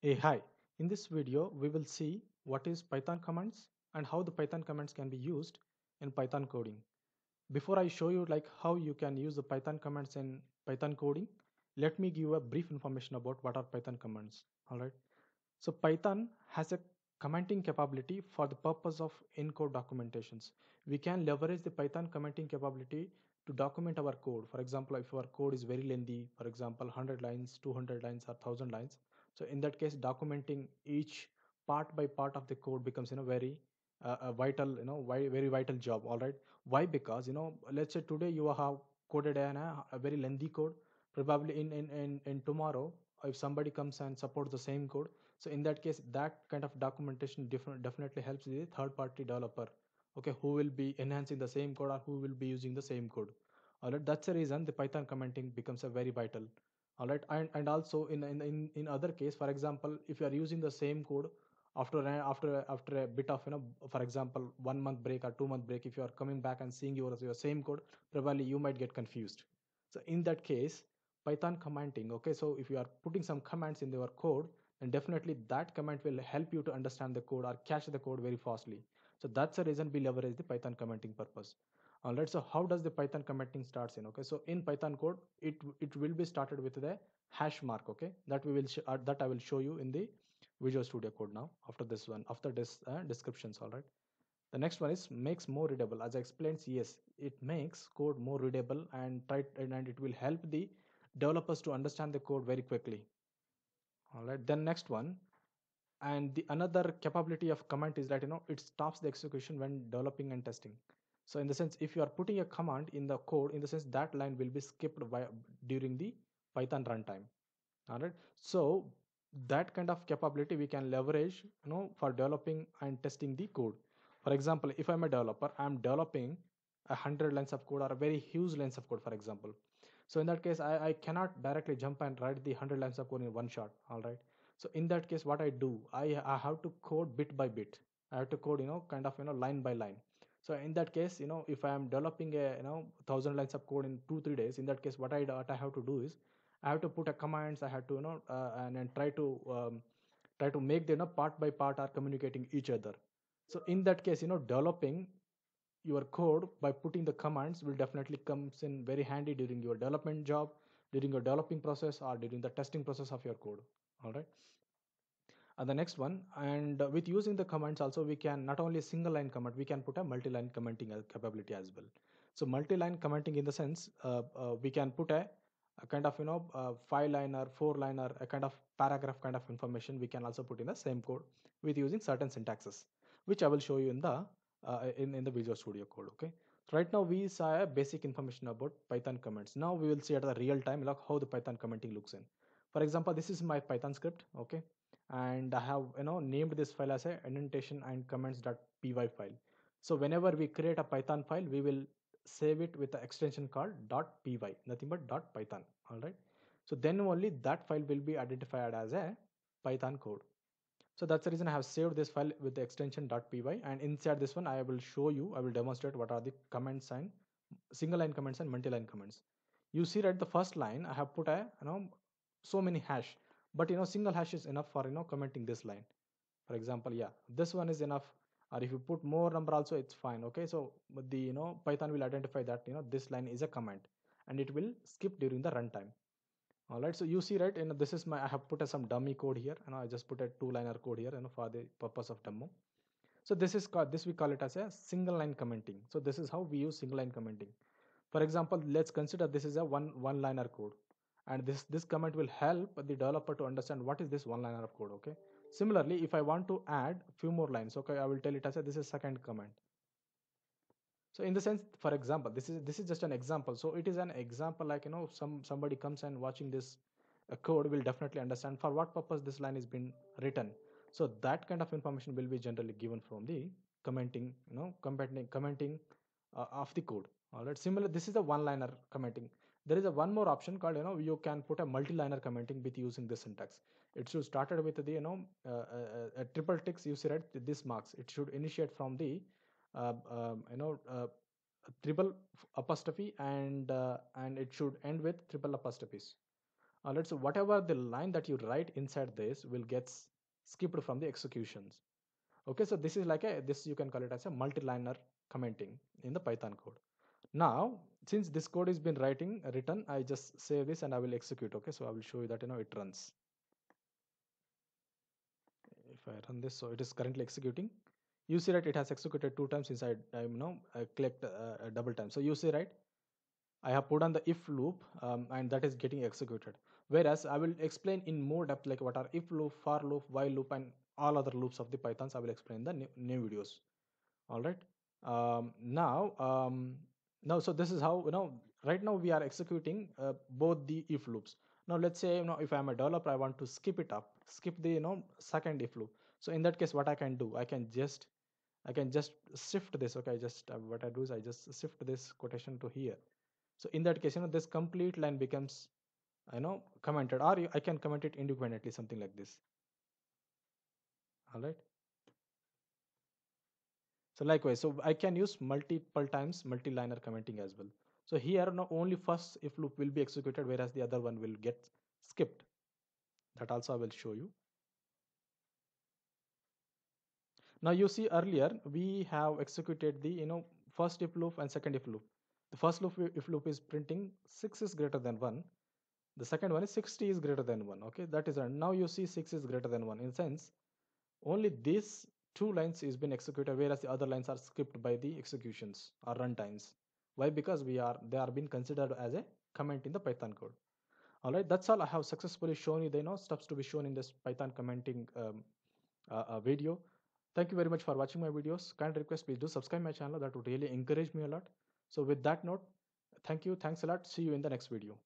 Hey hi, in this video we will see what is Python commands and how the Python commands can be used in Python coding. Before I show you like how you can use the Python commands in Python coding, let me give a brief information about what are Python commands. Alright, so Python has a commenting capability for the purpose of in-code documentations. We can leverage the Python commenting capability to document our code. For example, if our code is very lengthy, for example, 100 lines, 200 lines or 1000 lines, so in that case documenting each part by part of the code becomes you know very uh, a uh, vital you know why, very vital job all right why because you know let's say today you have coded an, uh, a very lengthy code probably in, in in in tomorrow if somebody comes and supports the same code so in that case that kind of documentation different definitely helps the third party developer okay who will be enhancing the same code or who will be using the same code all right that's the reason the python commenting becomes a very vital all right and, and also in, in in in other case for example if you are using the same code after after after a bit of you know for example one month break or two month break if you are coming back and seeing your your same code probably you might get confused so in that case python commenting okay so if you are putting some commands in your code then definitely that command will help you to understand the code or cache the code very fastly so that's the reason we leverage the python commenting purpose all right so how does the python commenting starts in okay so in python code it it will be started with the hash mark okay that we will uh, that i will show you in the visual studio code now after this one after this uh, descriptions all right the next one is makes more readable as i explained yes it makes code more readable and try and it will help the developers to understand the code very quickly all right then next one and the another capability of comment is that you know it stops the execution when developing and testing so in the sense if you are putting a command in the code in the sense that line will be skipped by during the python runtime all right so that kind of capability we can leverage you know for developing and testing the code for example if i'm a developer i'm developing a hundred lines of code or a very huge lines of code for example so in that case i, I cannot directly jump and write the hundred lines of code in one shot all right so in that case what i do i i have to code bit by bit i have to code you know kind of you know line by line so in that case you know if i am developing a you know 1000 lines of code in 2 3 days in that case what i what i have to do is i have to put a commands i have to you know uh, and try to um, try to make the you know part by part are communicating each other so in that case you know developing your code by putting the commands will definitely comes in very handy during your development job during your developing process or during the testing process of your code all right uh, the next one and uh, with using the commands also we can not only single line comment we can put a multi-line commenting capability as well so multi-line commenting in the sense uh, uh we can put a, a, kind of you know uh, five line or four line or a kind of paragraph kind of information we can also put in the same code with using certain syntaxes which i will show you in the uh, in, in the visual studio code okay right now we saw a basic information about python comments now we will see at the real time like how the python commenting looks in for example this is my python script okay and I have you know named this file as a indentation and comments.py file. So whenever we create a Python file, we will save it with the extension called .py, nothing but .python. All right. So then only that file will be identified as a Python code. So that's the reason I have saved this file with the extension .py and inside this one I will show you, I will demonstrate what are the comments and single line comments and multi line comments. You see right the first line I have put a you know so many hash but you know single hash is enough for you know commenting this line for example yeah this one is enough or if you put more number also it's fine okay so the you know python will identify that you know this line is a comment and it will skip during the runtime all right so you see right know, this is my i have put a, some dummy code here and i just put a two liner code here you know for the purpose of demo so this is called this we call it as a single line commenting so this is how we use single line commenting for example let's consider this is a one one liner code and this this comment will help the developer to understand what is this one liner of code okay similarly if i want to add few more lines okay i will tell it as a this is second comment so in the sense for example this is this is just an example so it is an example like you know some somebody comes and watching this uh, code will definitely understand for what purpose this line is been written so that kind of information will be generally given from the commenting you know commenting commenting uh, of the code all right similar this is a one liner commenting there is a one more option called you know you can put a multi-liner commenting with using this syntax it should started with the you know uh, a, uh, a triple ticks you see right this marks it should initiate from the uh, um, you know uh, triple apostrophe and uh, and it should end with triple apostrophes uh, let's whatever the line that you write inside this will gets skipped from the executions okay so this is like a this you can call it as a multi-liner commenting in the python code now since this code has been writing uh, written i just save this and i will execute okay so i will show you that you know it runs if i run this so it is currently executing you see that it has executed two times since i i you know i clicked uh, a uh, double time so you see right i have put on the if loop um, and that is getting executed whereas i will explain in more depth like what are if loop for loop while loop and all other loops of the pythons i will explain the new, new videos all right um, now um, now so this is how you know right now we are executing uh, both the if loops now let's say you know if i'm a developer i want to skip it up skip the you know second if loop so in that case what i can do i can just i can just shift this okay i just uh, what i do is i just shift this quotation to here so in that case you know this complete line becomes you know commented or i can comment it independently something like this all right so likewise, so I can use multiple times multi-liner commenting as well. So here now only first if loop will be executed whereas the other one will get skipped. That also I will show you. Now you see earlier we have executed the you know first if loop and second if loop. The first loop if loop is printing 6 is greater than 1. The second one is 60 is greater than 1. Okay, that is and now you see 6 is greater than 1 in sense only this two lines is been executed whereas the other lines are skipped by the executions or runtimes why because we are they are being considered as a comment in the python code all right that's all i have successfully shown you the you know, steps to be shown in this python commenting um, uh, uh, video thank you very much for watching my videos kind request please do subscribe my channel that would really encourage me a lot so with that note thank you thanks a lot see you in the next video